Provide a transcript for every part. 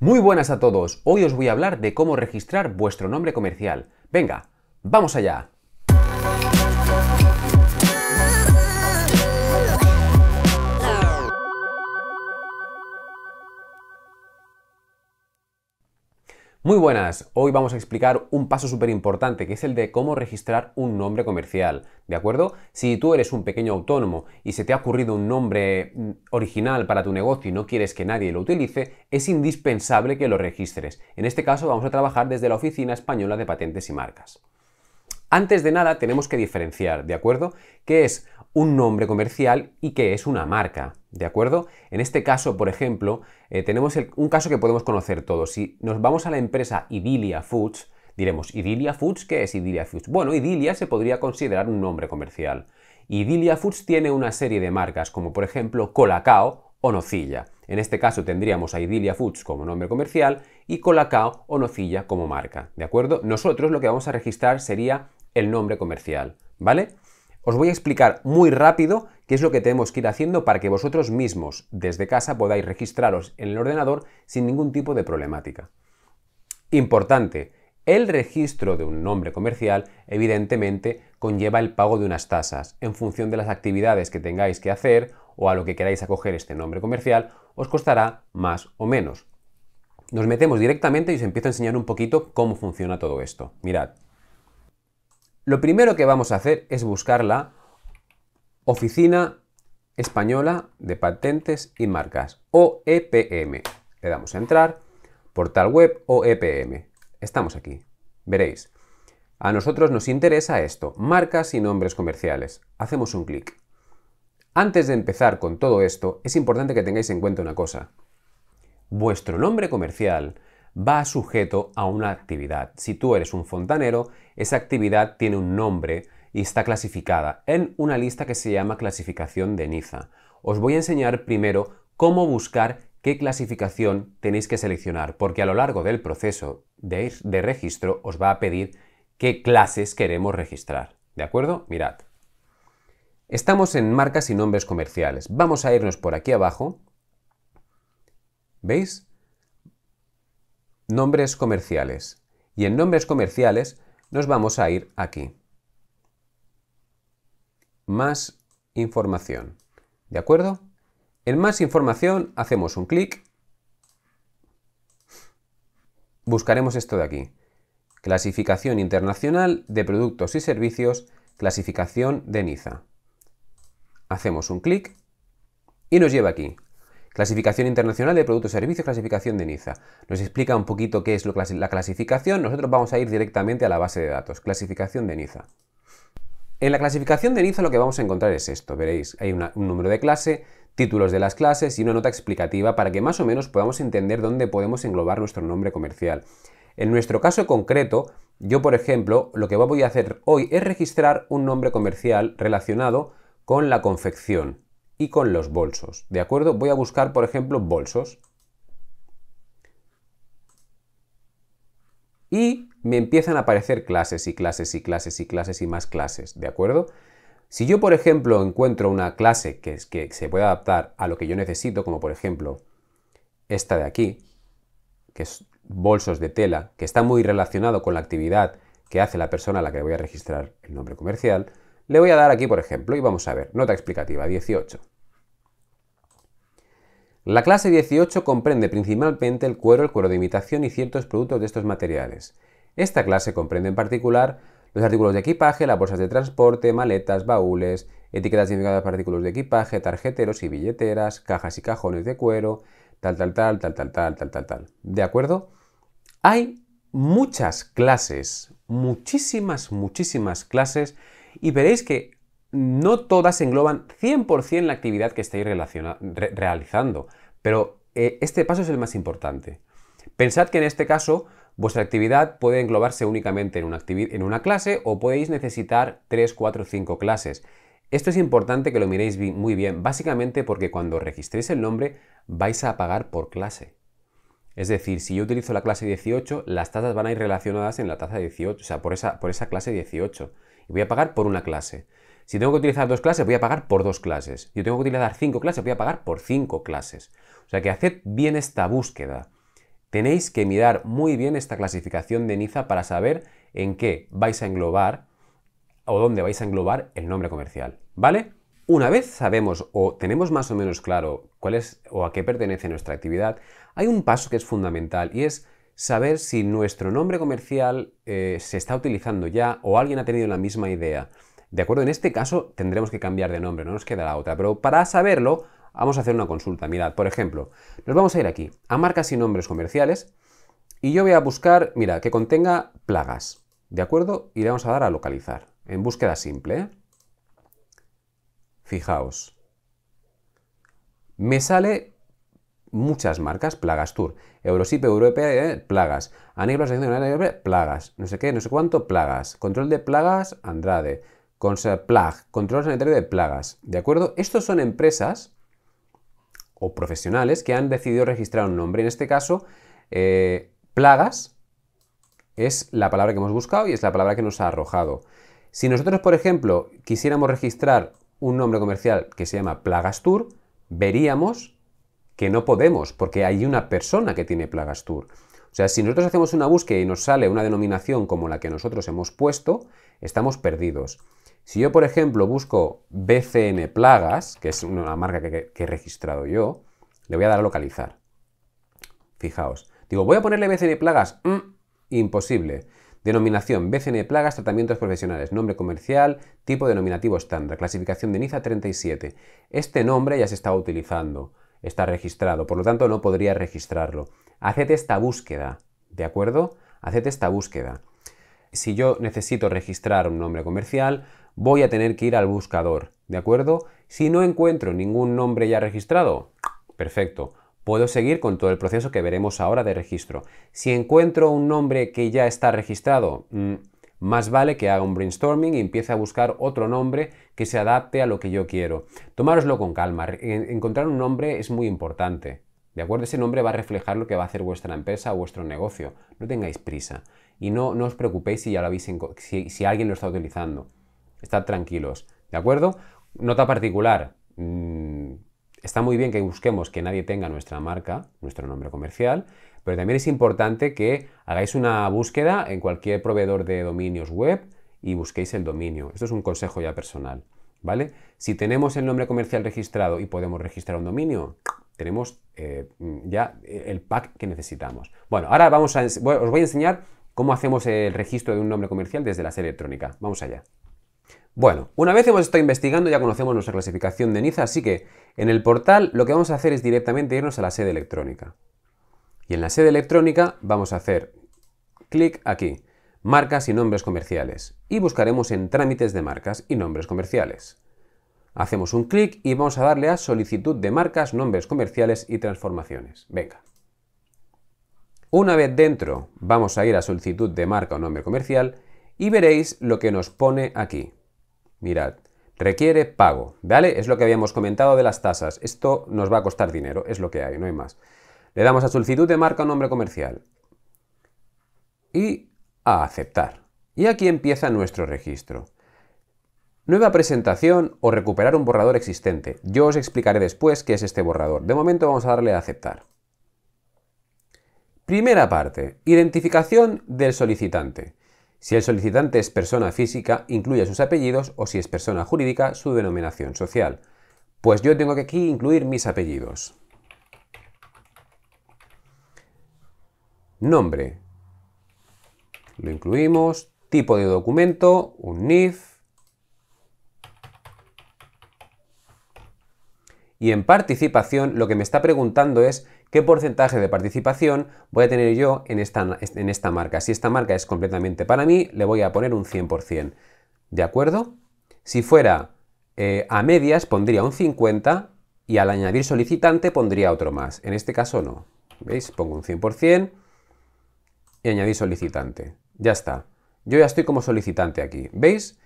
Muy buenas a todos, hoy os voy a hablar de cómo registrar vuestro nombre comercial. Venga, vamos allá. Muy buenas, hoy vamos a explicar un paso súper importante que es el de cómo registrar un nombre comercial, ¿de acuerdo? Si tú eres un pequeño autónomo y se te ha ocurrido un nombre mm, original para tu negocio y no quieres que nadie lo utilice, es indispensable que lo registres. En este caso vamos a trabajar desde la Oficina Española de Patentes y Marcas. Antes de nada, tenemos que diferenciar, ¿de acuerdo? ¿Qué es un nombre comercial y qué es una marca? ¿De acuerdo? En este caso, por ejemplo, eh, tenemos un caso que podemos conocer todos. Si nos vamos a la empresa Idilia Foods, diremos, ¿Idilia Foods qué es Idilia Foods? Bueno, Idilia se podría considerar un nombre comercial. Idilia Foods tiene una serie de marcas, como por ejemplo Colacao o Nocilla. En este caso tendríamos a Idilia Foods como nombre comercial y Colacao o Nocilla como marca, ¿de acuerdo? Nosotros lo que vamos a registrar sería el nombre comercial, ¿vale? Os voy a explicar muy rápido qué es lo que tenemos que ir haciendo para que vosotros mismos desde casa podáis registraros en el ordenador sin ningún tipo de problemática. Importante, el registro de un nombre comercial evidentemente conlleva el pago de unas tasas. En función de las actividades que tengáis que hacer o a lo que queráis acoger este nombre comercial, os costará más o menos. Nos metemos directamente y os empiezo a enseñar un poquito cómo funciona todo esto. Mirad. Lo primero que vamos a hacer es buscar la Oficina Española de Patentes y Marcas, OEPM. Le damos a entrar, portal web OEPM. Estamos aquí, veréis. A nosotros nos interesa esto, marcas y nombres comerciales. Hacemos un clic. Antes de empezar con todo esto, es importante que tengáis en cuenta una cosa. Vuestro nombre comercial va sujeto a una actividad. Si tú eres un fontanero, esa actividad tiene un nombre y está clasificada en una lista que se llama clasificación de Niza. Os voy a enseñar primero cómo buscar qué clasificación tenéis que seleccionar, porque a lo largo del proceso de, de registro os va a pedir qué clases queremos registrar. ¿De acuerdo? Mirad. Estamos en marcas y nombres comerciales. Vamos a irnos por aquí abajo. ¿Veis? nombres comerciales. Y en nombres comerciales nos vamos a ir aquí. Más información. ¿De acuerdo? En más información hacemos un clic. Buscaremos esto de aquí. Clasificación internacional de productos y servicios, clasificación de Niza. Hacemos un clic y nos lleva aquí. Clasificación internacional de productos y servicios, clasificación de Niza. Nos explica un poquito qué es la clasificación. Nosotros vamos a ir directamente a la base de datos, clasificación de Niza. En la clasificación de Niza lo que vamos a encontrar es esto. Veréis, hay un número de clase, títulos de las clases y una nota explicativa para que más o menos podamos entender dónde podemos englobar nuestro nombre comercial. En nuestro caso concreto, yo por ejemplo, lo que voy a hacer hoy es registrar un nombre comercial relacionado con la confección y con los bolsos. ¿De acuerdo? Voy a buscar, por ejemplo, bolsos. Y me empiezan a aparecer clases y clases y clases y clases y más clases. ¿De acuerdo? Si yo, por ejemplo, encuentro una clase que, que se puede adaptar a lo que yo necesito, como por ejemplo esta de aquí, que es bolsos de tela, que está muy relacionado con la actividad que hace la persona a la que voy a registrar el nombre comercial, le voy a dar aquí, por ejemplo, y vamos a ver, nota explicativa 18. La clase 18 comprende principalmente el cuero, el cuero de imitación y ciertos productos de estos materiales. Esta clase comprende en particular los artículos de equipaje, las bolsas de transporte, maletas, baúles, etiquetas identificadas para artículos de equipaje, tarjeteros y billeteras, cajas y cajones de cuero, tal, tal, tal, tal, tal, tal, tal, tal, tal. ¿De acuerdo? Hay muchas clases, muchísimas, muchísimas clases y veréis que no todas engloban 100% la actividad que estáis realizando, pero eh, este paso es el más importante. Pensad que en este caso vuestra actividad puede englobarse únicamente en una, en una clase o podéis necesitar 3, 4, 5 clases. Esto es importante que lo miréis muy bien, básicamente porque cuando registréis el nombre vais a pagar por clase. Es decir, si yo utilizo la clase 18, las tasas van a ir relacionadas en la tasa 18, o sea, por esa clase 18 y voy a pagar por una clase. Si tengo que utilizar dos clases, voy a pagar por dos clases. Si tengo que utilizar cinco clases, voy a pagar por cinco clases. O sea que haced bien esta búsqueda. Tenéis que mirar muy bien esta clasificación de Niza para saber en qué vais a englobar o dónde vais a englobar el nombre comercial. ¿Vale? Una vez sabemos o tenemos más o menos claro cuál es o a qué pertenece nuestra actividad, hay un paso que es fundamental y es saber si nuestro nombre comercial eh, se está utilizando ya o alguien ha tenido la misma idea. De acuerdo, en este caso tendremos que cambiar de nombre, no nos queda la otra, pero para saberlo vamos a hacer una consulta. Mirad, por ejemplo, nos vamos a ir aquí a marcas y nombres comerciales y yo voy a buscar, mira, que contenga plagas, ¿de acuerdo? Y le vamos a dar a localizar, en búsqueda simple. ¿eh? Fijaos, me sale muchas marcas, Plagas Tour, Eurosip Europea, eh, Plagas, Aníbal, Plagas, no sé qué, no sé cuánto, Plagas, Control de Plagas, Andrade, eh, Plag, Control Sanitario de Plagas, ¿de acuerdo? Estos son empresas o profesionales que han decidido registrar un nombre, en este caso, eh, Plagas es la palabra que hemos buscado y es la palabra que nos ha arrojado. Si nosotros, por ejemplo, quisiéramos registrar un nombre comercial que se llama Plagas Tour, veríamos que no podemos, porque hay una persona que tiene plagas Tour, O sea, si nosotros hacemos una búsqueda y nos sale una denominación como la que nosotros hemos puesto, estamos perdidos. Si yo, por ejemplo, busco BCN Plagas, que es una marca que, he registrado yo, le voy a dar a localizar. Fijaos. Digo, voy a ponerle BCN Plagas. Mm, imposible. Denominación, BCN Plagas, tratamientos profesionales, nombre comercial, tipo denominativo estándar, clasificación de Niza 37. Este nombre ya se estaba utilizando está registrado, por lo tanto no podría registrarlo. Haced esta búsqueda, ¿de acuerdo? Haced esta búsqueda. Si yo necesito registrar un nombre comercial, voy a tener que ir al buscador, ¿de acuerdo? Si no encuentro ningún nombre ya registrado, perfecto, puedo seguir con todo el proceso que veremos ahora de registro. Si encuentro un nombre que ya está registrado, mm, más vale que haga un brainstorming y empiece a buscar otro nombre que se adapte a lo que yo quiero. Tomároslo con calma. Encontrar un nombre es muy importante. ¿De acuerdo? Ese nombre va a reflejar lo que va a hacer vuestra empresa o vuestro negocio. No tengáis prisa. Y no, os preocupéis si ya lo habéis si, alguien lo está utilizando. Estad tranquilos. ¿De acuerdo? Nota particular está muy bien que busquemos que nadie tenga nuestra marca, nuestro nombre comercial, pero también es importante que hagáis una búsqueda en cualquier proveedor de dominios web y busquéis el dominio. Esto es un consejo ya personal, ¿vale? Si tenemos el nombre comercial registrado y podemos registrar un dominio, tenemos eh, ya el pack que necesitamos. Bueno, ahora vamos a, os voy a enseñar cómo hacemos el registro de un nombre comercial desde la sede electrónica. Vamos allá. Bueno, una vez hemos estado investigando ya conocemos nuestra clasificación de Niza, así que en el portal lo que vamos a hacer es directamente irnos a la sede electrónica. Y en la sede electrónica vamos a hacer clic aquí, marcas y nombres comerciales, y buscaremos en trámites de marcas y nombres comerciales. Hacemos un clic y vamos a darle a solicitud de marcas, nombres comerciales y transformaciones. Venga. Una vez dentro, vamos a ir a solicitud de marca o nombre comercial y veréis lo que nos pone aquí. Mirad, requiere pago, ¿vale? Es lo que habíamos comentado de las tasas. Esto nos va a costar dinero, es lo que hay, no hay más. Le damos a solicitud de marca o nombre comercial y a aceptar. Y aquí empieza nuestro registro. Nueva presentación o recuperar un borrador existente. Yo os explicaré después qué es este borrador. De momento vamos a darle a aceptar. Primera parte, identificación del solicitante. Si el solicitante es persona física, incluya sus apellidos o si es persona jurídica, su denominación social. Pues yo tengo que aquí incluir mis apellidos. Nombre. Lo incluimos. Tipo de documento, un NIF, Y en participación lo que me está preguntando es qué porcentaje de participación voy a tener yo en esta, en esta marca. Si esta marca es completamente para mí, le voy a poner un 100%. ¿De acuerdo? Si fuera eh, a medias, pondría un 50 y al añadir solicitante pondría otro más. En este caso no. ¿Veis? Pongo un 100% y añadí solicitante. Ya está. Yo ya estoy como solicitante aquí. ¿Veis?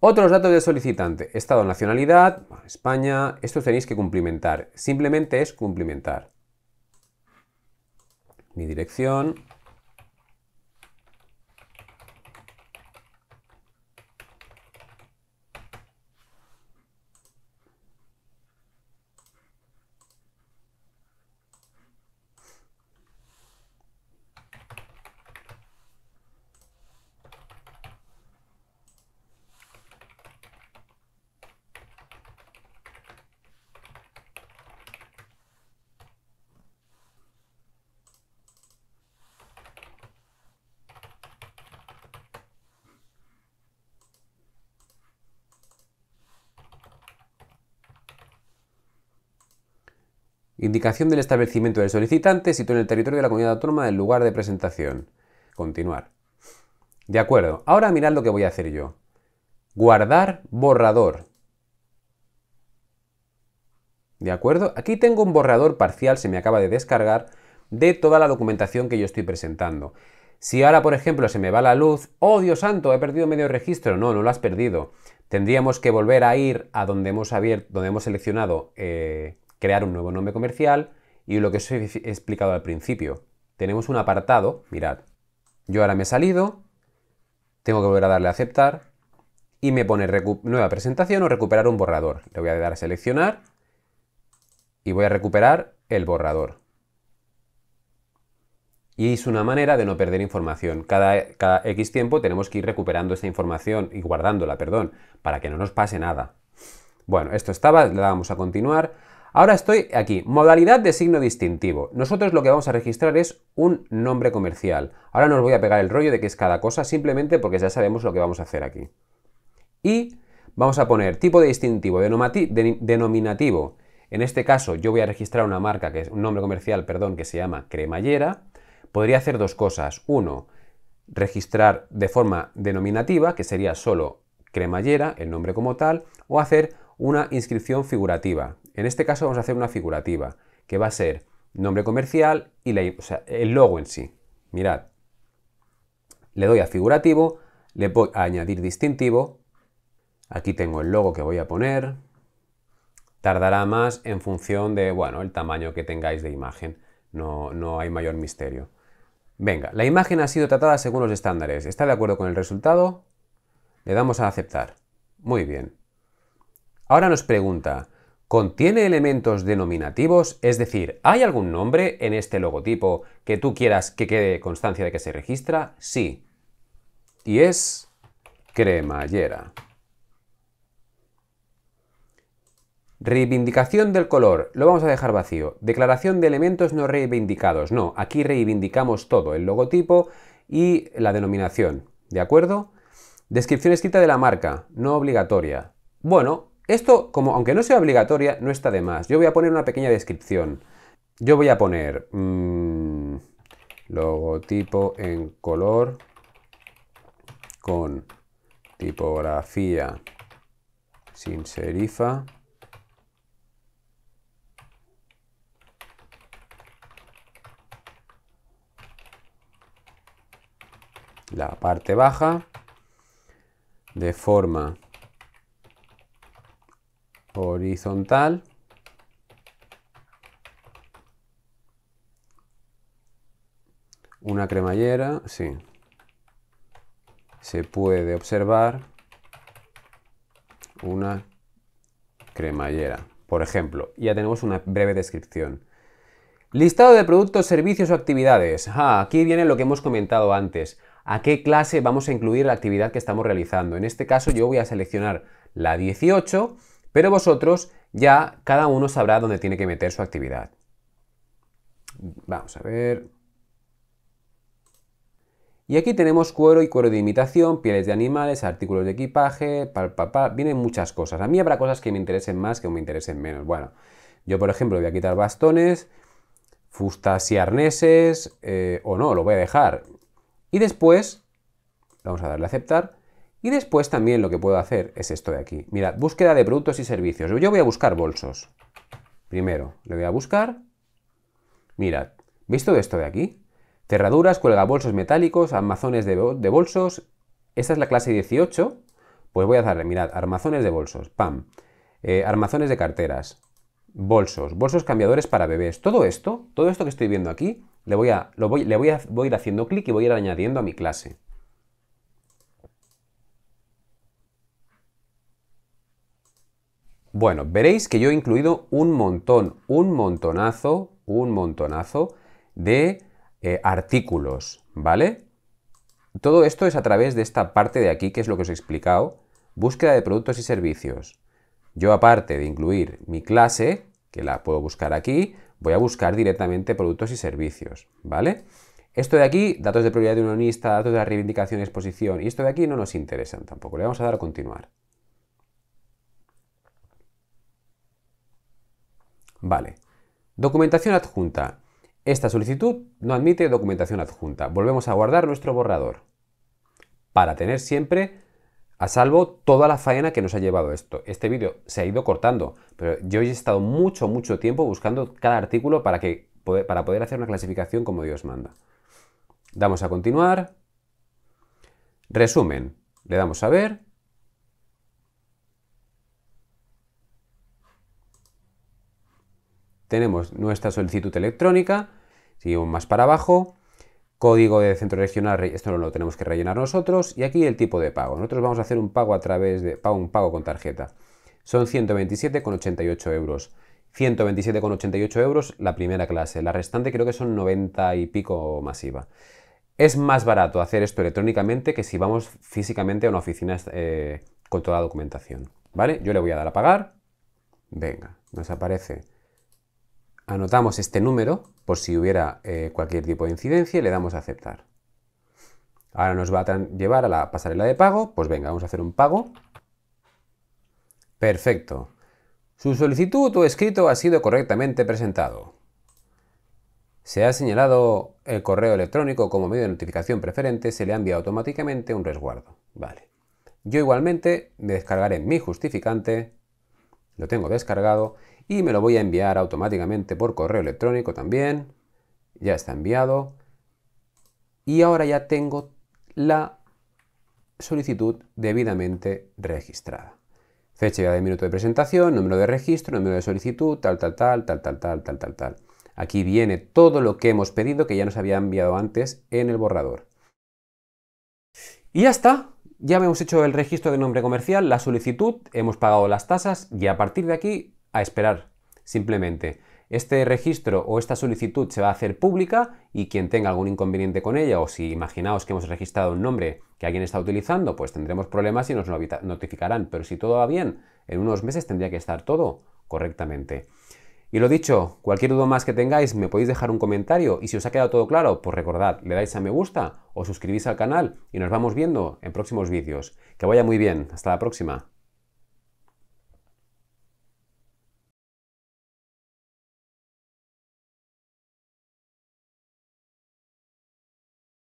Otros datos del solicitante. Estado, nacionalidad, España. Esto tenéis que cumplimentar. Simplemente es cumplimentar. Mi dirección. Indicación del establecimiento del solicitante situado en el territorio de la comunidad autónoma del lugar de presentación. Continuar. De acuerdo, ahora mirad lo que voy a hacer yo. Guardar borrador. ¿De acuerdo? Aquí tengo un borrador parcial, se me acaba de descargar, de toda la documentación que yo estoy presentando. Si ahora, por ejemplo, se me va la luz, ¡oh, Dios santo! He perdido medio registro. No, no lo has perdido. Tendríamos que volver a ir a donde hemos, abierto, donde hemos seleccionado eh, crear un nuevo nombre comercial y lo que os he explicado al principio. Tenemos un apartado, mirad, yo ahora me he salido, tengo que volver a darle a aceptar y me pone nueva presentación o recuperar un borrador. Le voy a dar a seleccionar y voy a recuperar el borrador. Y es una manera de no perder información. Cada, X tiempo tenemos que ir recuperando esta información y guardándola, perdón, para que no nos pase nada. Bueno, esto estaba, le damos a continuar. Ahora estoy aquí, modalidad de signo distintivo. Nosotros lo que vamos a registrar es un nombre comercial. Ahora no os voy a pegar el rollo de qué es cada cosa, simplemente porque ya sabemos lo que vamos a hacer aquí. Y vamos a poner tipo de distintivo, denominativo. En este caso yo voy a registrar una marca, que es un nombre comercial, perdón, que se llama cremallera. Podría hacer dos cosas. Uno, registrar de forma denominativa, que sería solo cremallera, el nombre como tal, o hacer una inscripción figurativa, en este caso vamos a hacer una figurativa, que va a ser nombre comercial y el logo en sí. Mirad, le doy a figurativo, le puedo a añadir distintivo, aquí tengo el logo que voy a poner, tardará más en función de, bueno, el tamaño que tengáis de imagen, no, no hay mayor misterio. Venga, la imagen ha sido tratada según los estándares, ¿está de acuerdo con el resultado? Le damos a aceptar. Muy bien. Ahora nos pregunta, contiene elementos denominativos, es decir, ¿hay algún nombre en este logotipo que tú quieras que quede constancia de que se registra? Sí. Y es cremallera. Reivindicación del color, lo vamos a dejar vacío. Declaración de elementos no reivindicados, no, aquí reivindicamos todo, el logotipo y la denominación, ¿de acuerdo? Descripción escrita de la marca, no obligatoria. Bueno, esto, como aunque no sea obligatoria, no está de más. Yo voy a poner una pequeña descripción. Yo voy a poner mm, logotipo en color con tipografía sin serifa. La parte baja de forma horizontal. Una cremallera, sí. Se puede observar una cremallera, por ejemplo. Ya tenemos una breve descripción. Listado de productos, servicios o actividades. Ah, aquí viene lo que hemos comentado antes. ¿A qué clase vamos a incluir la actividad que estamos realizando? En este caso yo voy a seleccionar la 18 pero vosotros ya cada uno sabrá dónde tiene que meter su actividad. Vamos a ver. Y aquí tenemos cuero y cuero de imitación, pieles de animales, artículos de equipaje, pal, vienen muchas cosas. A mí habrá cosas que me interesen más que me interesen menos. Bueno, yo por ejemplo voy a quitar bastones, fustas y arneses, eh, o no, lo voy a dejar. Y después, vamos a darle a aceptar, y después también lo que puedo hacer es esto de aquí. Mirad, búsqueda de productos y servicios. Yo voy a buscar bolsos. Primero, le voy a buscar. Mirad, visto esto de aquí? Cerraduras, bolsos metálicos, armazones de, bolsos. Esta es la clase 18. Pues voy a darle, mirad, armazones de bolsos, pam. Eh, armazones de carteras, bolsos, bolsos cambiadores para bebés. Todo esto, todo esto que estoy viendo aquí, le voy a, lo voy, le voy a ir haciendo clic y voy a ir añadiendo a mi clase. Bueno, veréis que yo he incluido un montón, un montonazo, un montonazo de eh, artículos, ¿vale? Todo esto es a través de esta parte de aquí, que es lo que os he explicado, búsqueda de productos y servicios. Yo aparte de incluir mi clase, que la puedo buscar aquí, voy a buscar directamente productos y servicios, ¿vale? Esto de aquí, datos de prioridad de un unionista, datos de la reivindicación y exposición, y esto de aquí no nos interesan tampoco, le vamos a dar a continuar. Vale. Documentación adjunta. Esta solicitud no admite documentación adjunta. Volvemos a guardar nuestro borrador para tener siempre a salvo toda la faena que nos ha llevado esto. Este vídeo se ha ido cortando, pero yo he estado mucho, mucho tiempo buscando cada artículo para, que, para poder hacer una clasificación como Dios manda. Damos a continuar. Resumen. Le damos a ver. tenemos nuestra solicitud electrónica, seguimos más para abajo, código de centro regional, esto no lo tenemos que rellenar nosotros, y aquí el tipo de pago. Nosotros vamos a hacer un pago a través de pago, un pago con tarjeta. Son 127,88 euros. 127,88 euros la primera clase, la restante creo que son 90 y pico masiva. Es más barato hacer esto electrónicamente que si vamos físicamente a una oficina eh, con toda la documentación. ¿Vale? Yo le voy a dar a pagar. Venga, nos aparece Anotamos este número por si hubiera eh, cualquier tipo de incidencia y le damos a aceptar. Ahora nos va a llevar a la pasarela de pago. Pues venga, vamos a hacer un pago. Perfecto. Su solicitud o escrito ha sido correctamente presentado. Se ha señalado el correo electrónico como medio de notificación preferente, se le ha enviado automáticamente un resguardo. Vale. Yo igualmente descargaré mi justificante lo tengo descargado y me lo voy a enviar automáticamente por correo electrónico también. Ya está enviado. Y ahora ya tengo la solicitud debidamente registrada. Fecha de minuto de presentación, número de registro, número de solicitud, tal, tal, tal, tal, tal, tal, tal, tal, tal. Aquí viene todo lo que hemos pedido que ya nos había enviado antes en el borrador. Y ya está. Ya hemos hecho el registro de nombre comercial, la solicitud, hemos pagado las tasas y a partir de aquí a esperar, simplemente. Este registro o esta solicitud se va a hacer pública y quien tenga algún inconveniente con ella o si imaginaos que hemos registrado un nombre que alguien está utilizando, pues tendremos problemas y nos notificarán. Pero si todo va bien, en unos meses tendría que estar todo correctamente. Y lo dicho, cualquier duda más que tengáis me podéis dejar un comentario y si os ha quedado todo claro, pues recordad, le dais a me gusta, o suscribís al canal y nos vamos viendo en próximos vídeos. Que vaya muy bien, hasta la próxima.